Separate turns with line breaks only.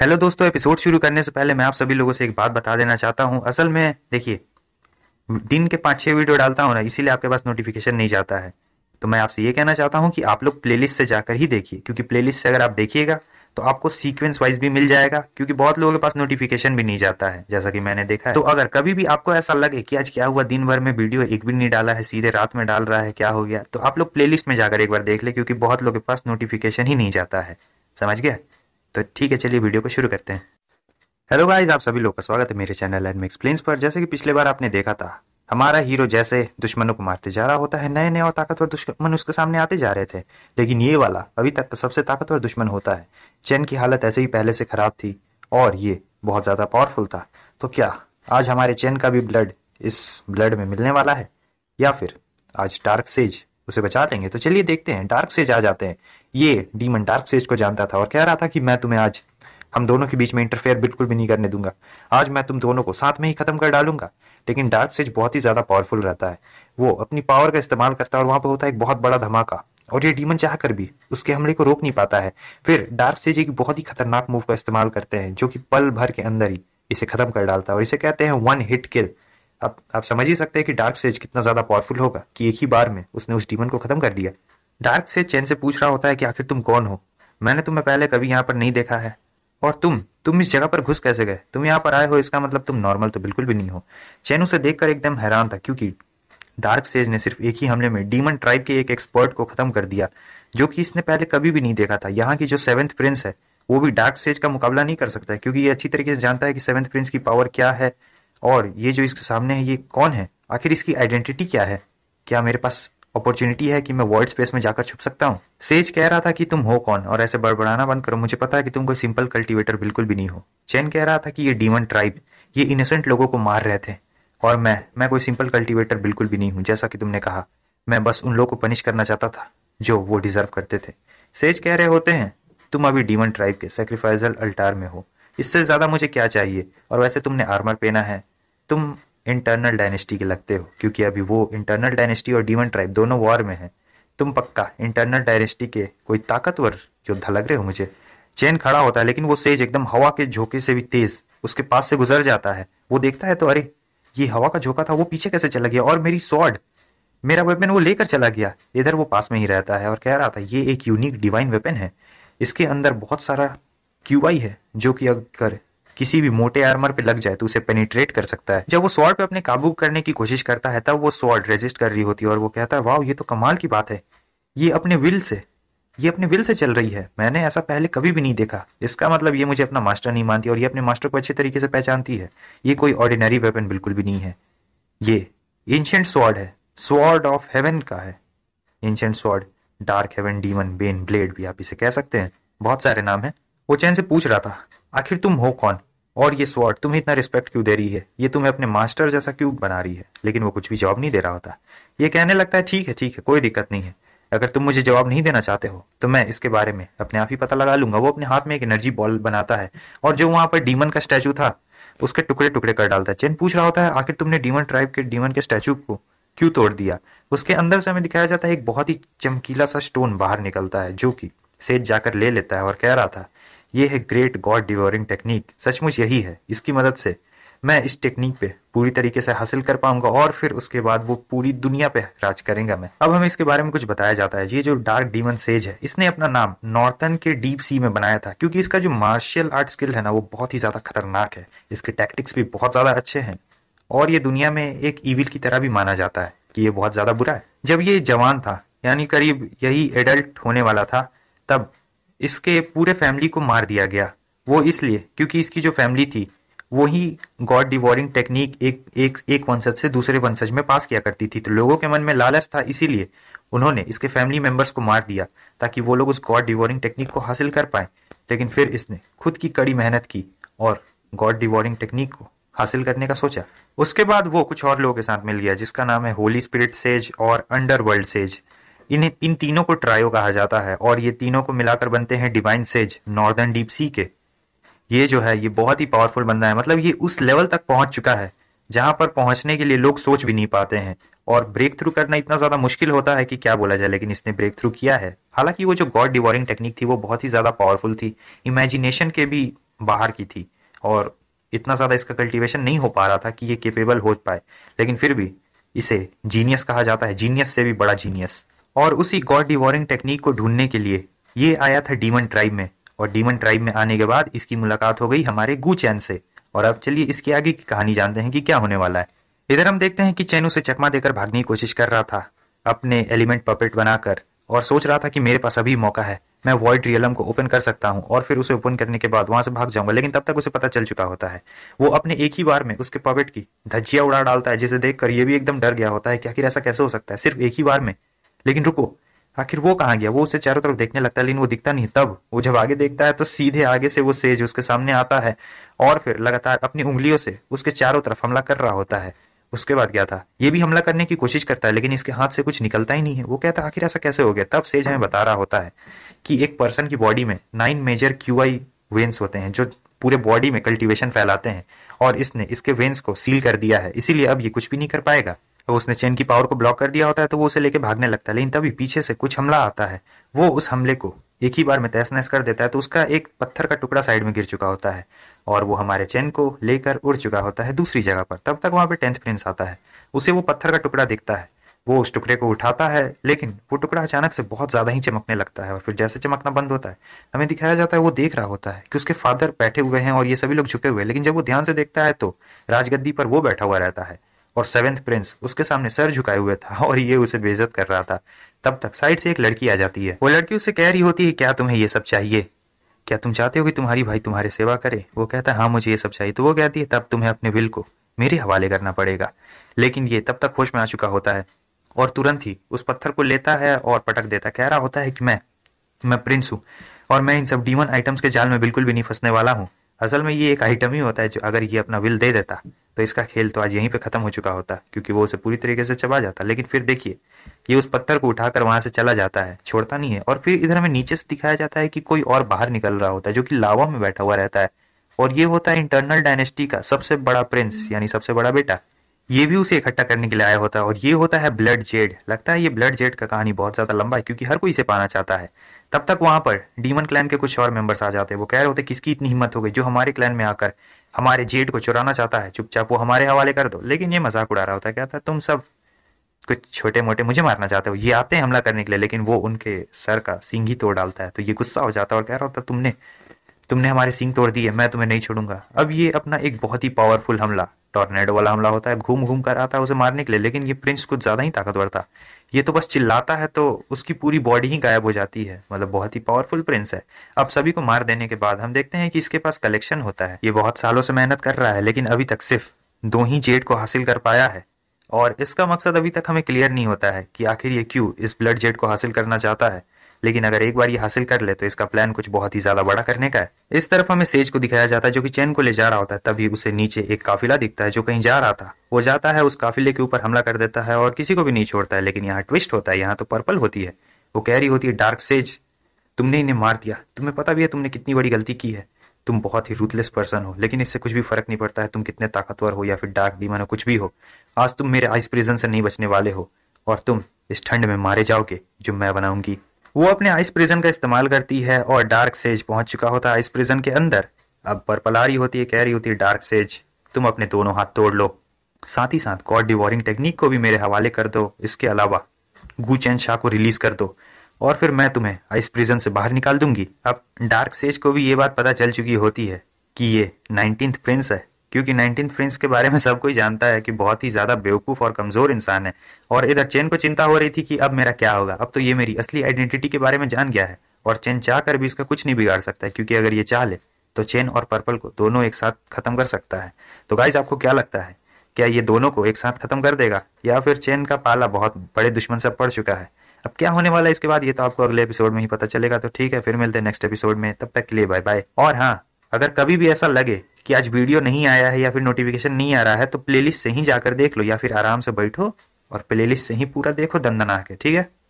Hello दोस्तों episode शुरू करने से पहले मैं आप सभी लोगों से एक बात बता देना चाहता हूँ असल में देखिए दिन के पांच छह वीडियो डालता हूं ना इसीलिए आपके पास नोटिफिकेशन नहीं जाता है तो मैं आपसे ये कहना चाहता हूँ कि आप लोग प्लेलिस्ट से जाकर ही देखिए क्योंकि प्ले से अगर आप देखिएगा तो आपको सीक्वेंस वाइज भी मिल जाएगा क्योंकि बहुत लोगों के पास नोटिफिकेशन भी नहीं जाता है जैसा कि मैंने देखा है तो अगर कभी भी आपको ऐसा लगे कि आज क्या हुआ दिन भर में वीडियो एक भी नहीं डाला है सीधे रात में डाल रहा है क्या हो गया तो आप लोग प्लेलिस्ट में जाकर एक बार देख ले क्योंकि बहुत लोगों के पास नोटिफिकेशन ही नहीं जाता है समझ गया तो ठीक है चलिए वीडियो को शुरू करते हैं हेलो गाइज आप सभी लोग का स्वागत है मेरे चैनल एंड एक्सप्लेन्स पर जैसे कि पिछले बार आपने देखा था हमारा हीरो जैसे दुश्मनों को मारते जा रहा होता है नए नए और ताकतवर दुश्मन उसके सामने आते जा रहे थे लेकिन ये वाला अभी तक का तो सबसे ताकतवर दुश्मन होता है चैन की हालत ऐसे ही पहले से खराब थी और ये बहुत ज़्यादा पावरफुल था तो क्या आज हमारे चैन का भी ब्लड इस ब्लड में मिलने वाला है या फिर आज डार्क सेज उसे बचा लेंगे तो चलिए देखते हैं डार्क सेज आ जाते हैं ये डीमन डार्क सेज को जानता था और कह रहा था कि मैं तुम्हें आज हम दोनों के बीच में इंटरफेयर बिल्कुल भी नहीं करने दूंगा आज मैं तुम दोनों को साथ में ही खत्म कर डालूंगा लेकिन डार्क सेज बहुत ही ज्यादा पावरफुल रहता है वो अपनी पावर का इस्तेमाल करता है और वहां पर होता है एक बहुत बड़ा धमाका और ये डीमन चाह कर भी उसके हमले को रोक नहीं पाता है फिर डार्क सेज एक बहुत ही खतरनाक मूव का इस्तेमाल करते हैं जो कि पल भर के अंदर ही इसे खत्म कर डालता है और इसे कहते हैं वन हिट किल अब आप समझ ही सकते हैं कि डार्क सेज कितना ज्यादा पावरफुल होगा कि एक ही बार में उसने उस डीमन को खत्म कर दिया डार्क से चैन से पूछ रहा होता है कि आखिर तुम कौन हो मैंने तुम्हें पहले कभी यहाँ पर नहीं देखा है और तुम तुम इस जगह पर घुस कैसे गए तुम यहाँ पर आए हो इसका मतलब तुम नॉर्मल तो बिल्कुल भी नहीं हो चैन उसे देखकर एकदम हैरान था क्योंकि डार्क सेज ने सिर्फ एक ही हमले में डीमन ट्राइब के एक एक्सपर्ट को खत्म कर दिया जो कि इसने पहले कभी भी नहीं देखा था यहाँ की जो सेवेंथ प्रिंस है वो भी डार्क सेज का मुकाबला नहीं कर सकता है क्योंकि ये अच्छी तरीके से जानता है कि सेवेंथ प्रिंस की पावर क्या है और ये जो इसके सामने है ये कौन है आखिर इसकी आइडेंटिटी क्या है क्या मेरे पास अपॉर्चुनिटी है कि मैं वर्ल्ड स्पेस में जाकर छुप सकता हूँ सेज कह रहा था कि तुम हो कौन और ऐसे बड़बड़ाना बंद करो मुझे पता है कि तुम कोई सिंपल कल्टीवेटर बिल्कुल भी नहीं हो चैन कह रहा था कि ये डीमन ट्राइब ये इनोसेंट लोगों को मार रहे थे और मैं मैं कोई सिंपल कल्टिवेटर बिल्कुल भी नहीं हूँ जैसा कि तुमने कहा मैं बस उन लोगों को पनिश करना चाहता था जो वो डिजर्व करते थे सेज कह रहे होते हैं तुम अभी डीमन ट्राइब के सेक्रीफाइजल अल्टार में हो इससे ज्यादा मुझे क्या चाहिए और वैसे तुमने आर्मर पहना है तुम इंटरनल डायनेस्टी के लगते हो क्योंकि अभी वो इंटरनल डायनेस्टी और डीमन ट्राइब दोनों वॉर में है तुम पक्का इंटरनल डायनेस्टी के कोई ताकतवर योद्धा लग रहे हो मुझे चैन खड़ा होता है लेकिन वो सेज एकदम हवा के झोंके से भी तेज उसके पास से गुजर जाता है वो देखता है तो अरे ये हवा का झोंका था वो पीछे कैसे चला गया और मेरी स्वॉर्ड मेरा वेपन वो लेकर चला गया इधर वो पास में ही रहता है और कह रहा था ये एक यूनिक डिवाइन वेपन है इसके अंदर बहुत सारा क्यूआई है जो कि अगर किसी भी मोटे आर्मर पे लग जाए तो उसे पेनिट्रेट कर सकता है जब वो स्वॉर्ड पे अपने काबू करने की कोशिश करता है तब वो स्वॉर्ड रेजिस्ट कर रही होती है और वो कहता है वाह ये तो कमाल की बात है ये अपने विल से ये अपने विल से चल रही है मैंने ऐसा पहले कभी भी नहीं देखा इसका मतलब ये मुझे अपना मास्टर नहीं मानती और ये अपने मास्टर को अच्छे तरीके से पहचानती है ये कोई ऑर्डिनरी वेपन बिल्कुल भी नहीं है ये एंशियंट स्वॉर्ड है स्वॉर्ड ऑफ हेवन का है ancient sword dark heaven demon bane blade भी आप इसे कह सकते हैं बहुत सारे नाम है वो चैन से पूछ रहा था आखिर तुम हो कौन और ये स्वॉर्ड तुम्हें इतना रिस्पेक्ट क्यों दे रही है ये तुम्हें अपने मास्टर जैसा क्यों बना रही है लेकिन वो कुछ भी जवाब नहीं दे रहा होता ये कहने लगता है ठीक है ठीक है कोई दिक्कत नहीं है अगर तुम मुझे जवाब नहीं देना चाहते हो तो मैं इसके बारे में अपने आप ही पता लगा लूंगा वो अपने हाथ में एक एनर्जी बॉल बनाता है और जो वहां पर डीमन का स्टैचू था उसके टुकड़े टुकड़े कर डालता है चैन पूछ रहा होता है आखिर तुमने डीमन ट्राइब के डीमन के स्टैचू को क्यों तोड़ दिया उसके अंदर से हमें दिखाया जाता है एक बहुत ही चमकीला सा स्टोन बाहर निकलता है जो कि सेठ जाकर ले लेता है और कह रहा था ये है ग्रेट गॉड डिवोरिंग टेक्निक सचमुच यही है इसकी मदद से मैं इस टेक्निक पे पूरी तरीके से हासिल कर पाऊंगा और फिर उसके बाद वो पूरी दुनिया पे राज करेंगे मैं अब हमें इसके बारे में कुछ बताया जाता है ये जो डार्क डीमन सेज है इसने अपना नाम नॉर्थन के डीप सी में बनाया था क्योंकि इसका जो मार्शल आर्ट स्किल है ना वो बहुत ही ज्यादा खतरनाक है इसके टैक्टिक्स भी बहुत ज्यादा अच्छे हैं और ये दुनिया में एक ईविल की तरह भी माना जाता है कि ये बहुत ज्यादा बुरा है जब ये जवान था यानी करीब यही एडल्ट होने वाला था तब इसके पूरे फैमिली को मार दिया गया वो इसलिए क्योंकि इसकी जो फैमिली थी वही गॉड डिवोरिंग टेक्निक एक एक एक वंशज से दूसरे वंशज में पास किया करती थी तो लोगों के मन में लालच था इसीलिए उन्होंने इसके फैमिली मेंबर्स को मार दिया ताकि वो लोग उस गॉड डिवोरिंग टेक्निक को हासिल कर पाए लेकिन फिर इसने खुद की कड़ी मेहनत की और गॉड डिवोरिंग टेक्निक को हासिल करने का सोचा उसके बाद वो कुछ और लोगों के साथ मिल गया जिसका नाम है होली स्पिरिट सेज और अंडरवर्ल्ड सेज इन्हें इन तीनों को ट्रायो कहा जाता है और ये तीनों को मिलाकर बनते हैं divine sage northern deep sea के ये जो है ये बहुत ही पावरफुल बंदा है मतलब ये उस लेवल तक पहुंच चुका है जहां पर पहुंचने के लिए लोग सोच भी नहीं पाते हैं और ब्रेक थ्रू करना इतना ज्यादा मुश्किल होता है कि क्या बोला जाए लेकिन इसने ब्रेक थ्रू किया है हालांकि वो जो गॉड डिवॉरिंग टेक्निक थी वो बहुत ही ज्यादा पावरफुल थी इमेजिनेशन के भी बाहर की थी और इतना ज्यादा इसका कल्टीवेशन नहीं हो पा रहा था कि ये केपेबल हो पाए लेकिन फिर भी इसे जीनियस कहा जाता है जीनियस से भी बड़ा जीनियस और उसी गॉड डिवॉरिंग टेक्निक को ढूंढने के लिए ये आया था डीमन ट्राइब में और डीमन ट्राइब में आने के बाद इसकी मुलाकात हो गई हमारे गु चैन से और अब चलिए इसके आगे की कहानी जानते हैं कि क्या होने वाला है इधर हम देखते हैं कि चैन उसे चकमा देकर भागने की कोशिश कर रहा था अपने एलिमेंट पपेट बनाकर और सोच रहा था कि मेरे पास अभी मौका है मैं वॉइड रियलम को ओपन कर सकता हूँ और फिर उसे ओपन करने के बाद वहां से भाग जाऊंगा लेकिन तब तक उसे पता चल चुका होता है वो अपने एक ही बार में उसके पपेट की धज्जिया उड़ा डालता है जिसे देखकर ये भी एकदम डर गया होता है कि आखिर ऐसा कैसे हो सकता है सिर्फ एक ही बार में लेकिन रुको आखिर वो कहाँ गया वो उसे चारों तरफ देखने लगता है लेकिन वो दिखता नहीं तब वो जब आगे देखता है तो सीधे आगे से वो सेज उसके सामने आता है और फिर लगातार अपनी उंगलियों से उसके चारों तरफ हमला कर रहा होता है उसके बाद क्या था ये भी हमला करने की कोशिश करता है लेकिन इसके हाथ से कुछ निकलता ही नहीं है वो कहता है आखिर ऐसा कैसे हो गया तब सेज हमें बता रहा होता है कि एक पर्सन की बॉडी में nine major Q I veins होते हैं जो पूरे बॉडी में कल्टिवेशन फैलाते हैं और इसने इसके वेन्स को सील कर दिया है इसीलिए अब ये कुछ भी नहीं कर पाएगा तो उसने चेन की पावर को ब्लॉक कर दिया होता है तो वो उसे लेके भागने लगता है लेकिन तभी पीछे से कुछ हमला आता है वो उस हमले को एक ही बार में तहस नहस कर देता है तो उसका एक पत्थर का टुकड़ा साइड में गिर चुका होता है और वो हमारे चेन को लेकर उड़ चुका होता है दूसरी जगह पर तब तक वहां पर टेंथ प्रिंस आता है उसे वो पत्थर का टुकड़ा दिखता है वो उस टुकड़े को उठाता है लेकिन वो टुकड़ा अचानक से बहुत ज्यादा ही चमकने लगता है और फिर जैसे चमकना बंद होता है हमें दिखाया जाता है वो देख रहा होता है कि उसके फादर बैठे हुए हैं और ये सभी लोग झुके हुए हैं लेकिन जब वो ध्यान से देखता है तो राजगद्दी पर वो बैठा हुआ रहता है और सेवेंथ प्रिंस उसके सामने सर झुकाए हुए था और ये उसे बेजत कर रहा था तब तक साइड से एक लड़की आ जाती है वो लड़की उसे कह रही होती है क्या तुम्हें ये सब चाहिए क्या तुम चाहते हो कि तुम्हारी भाई तुम्हारी सेवा करे वो कहता है हाँ मुझे ये सब चाहिए तो वो कहती है तब तुम्हें अपने बिल को मेरे हवाले करना पड़ेगा लेकिन ये तब तक होश में आ चुका होता है और तुरंत ही उस पत्थर को लेता है और पटक देता कह रहा होता है कि मैं मैं प्रिंस हूँ और मैं इन सब डीमन आइटम्स के जाल में बिल्कुल भी नहीं फंसने वाला हूँ असल में ये एक आइटम ही होता है जो अगर ये अपना विल दे देता तो इसका खेल तो आज यहीं पे खत्म हो चुका होता क्योंकि वो उसे पूरी तरीके से चबा जाता लेकिन फिर देखिए ये उस पत्थर को उठाकर वहां से चला जाता है छोड़ता नहीं है और फिर इधर हमें नीचे से दिखाया जाता है कि कोई और बाहर निकल रहा होता है जो कि लावा में बैठा हुआ रहता है और ये होता है इंटरनल डायनेस्टी का सबसे बड़ा प्रिंस हम्म। यानी सबसे बड़ा बेटा ये भी उसे इकट्ठा करने के लिए आया होता है और ये होता है ब्लड जेड लगता है ये ब्लड जेड का कहानी बहुत ज्यादा लंबा है क्योंकि हर कोई इसे पाना चाहता है तब तक वहां पर डीमन क्लैन के कुछ और मेंबर्स आ जाते हैं वो कह रहे होते किसकी इतनी हिम्मत हो गई जो हमारे क्लैन में आकर हमारे जेड को चुराना चाहता है चुपचाप वो हमारे हवाले कर दो लेकिन ये मजाक उड़ा रहा होता है क्या था तुम सब कुछ छोटे मोटे मुझे मारना चाहते हो ये आते हैं हमला करने के लिए लेकिन वो उनके सर का सिंग ही तोड़ डालता है तो ये गुस्सा हो जाता है और कह रहा होता तुमने तुमने हमारे सिंग तोड़ दिए मैं तुम्हें नहीं छोड़ूंगा अब ये अपना एक बहुत ही पावरफुल हमला टॉर्नेडो वाला हमला होता है घूम घूम कर आता है उसे मारने के लिए लेकिन ये प्रिंस कुछ ज्यादा ही ताकतवर था ये तो बस चिल्लाता है तो उसकी पूरी बॉडी ही गायब हो जाती है मतलब बहुत ही पावरफुल प्रिंस है अब सभी को मार देने के बाद हम देखते हैं कि इसके पास कलेक्शन होता है ये बहुत सालों से मेहनत कर रहा है लेकिन अभी तक सिर्फ दो ही जेट को हासिल कर पाया है और इसका मकसद अभी तक हमें क्लियर नहीं होता है कि आखिर ये क्यों इस ब्लड जेट को हासिल करना चाहता है लेकिन अगर एक बार ये हासिल कर ले तो इसका प्लान कुछ बहुत ही ज्यादा बड़ा करने का है इस तरफ हमें सेज को दिखाया जाता है जो कि चैन को ले जा रहा होता है तभी उसे नीचे एक काफिला दिखता है जो कहीं जा रहा था वो जाता है उस काफिले के ऊपर हमला कर देता है और किसी को भी नहीं छोड़ता है लेकिन यहाँ ट्विस्ट होता है यहाँ तो पर्पल होती है वो कह रही होती है डार्क सेज तुमने इन्हें मार दिया तुम्हें पता भी है तुमने कितनी बड़ी गलती की है तुम बहुत ही रूथलेस पर्सन हो लेकिन इससे कुछ भी फर्क नहीं पड़ता है तुम कितने ताकतवर हो या फिर डार्क डीमन हो कुछ भी हो आज तुम मेरे आइस प्रिजन से नहीं बचने वाले हो और तुम इस ठंड में मारे जाओगे जो मैं बनाऊंगी वो अपने आइस प्रिजन का इस्तेमाल करती है और डार्क सेज पहुंच चुका होता है आइस प्रिजन के अंदर अब पर्पल आ रही होती है कह रही होती है डार्क सेज तुम अपने दोनों हाथ तोड़ लो साथ ही साथ कॉड डिवोरिंग टेक्निक को भी मेरे हवाले कर दो इसके अलावा गू चैन शाह को रिलीज कर दो और फिर मैं तुम्हें आइस प्रिजन से बाहर निकाल दूंगी अब डार्क सेज को भी ये बात पता चल चुकी होती है कि ये नाइनटीन्थ प्रिंस है क्योंकि नाइनटीन प्रिंस के बारे में सब कोई जानता है कि बहुत ही ज्यादा बेवकूफ और कमजोर इंसान है और इधर चेन को चिंता हो रही थी कि अब मेरा क्या होगा अब तो ये मेरी असली आइडेंटिटी के बारे में जान गया है और चेन चाह कर भी इसका कुछ नहीं बिगाड़ सकता है क्योंकि अगर ये चाह ले तो चेन और पर्पल को दोनों एक साथ खत्म कर सकता है तो गाइज आपको क्या लगता है क्या ये दोनों को एक साथ खत्म कर देगा या फिर चेन का पाला बहुत बड़े दुश्मन से पड़ चुका है अब क्या होने वाला है इसके बाद ये तो आपको अगले एपिसोड में ही पता चलेगा तो ठीक है फिर मिलते हैं नेक्स्ट एपिसोड में तब तक के लिए बाय बाय और हाँ अगर कभी भी ऐसा लगे कि आज वीडियो नहीं आया है या फिर नोटिफिकेशन नहीं आ रहा है तो प्लेलिस्ट से ही जाकर देख लो या फिर आराम से बैठो और प्लेलिस्ट से ही पूरा देखो दंदना के ठीक है